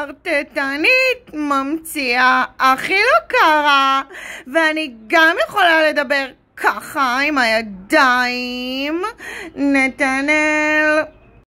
חרטטנית ממציאה, הכי לא קרה, ואני גם יכולה לדבר ככה עם הידיים. נתנאל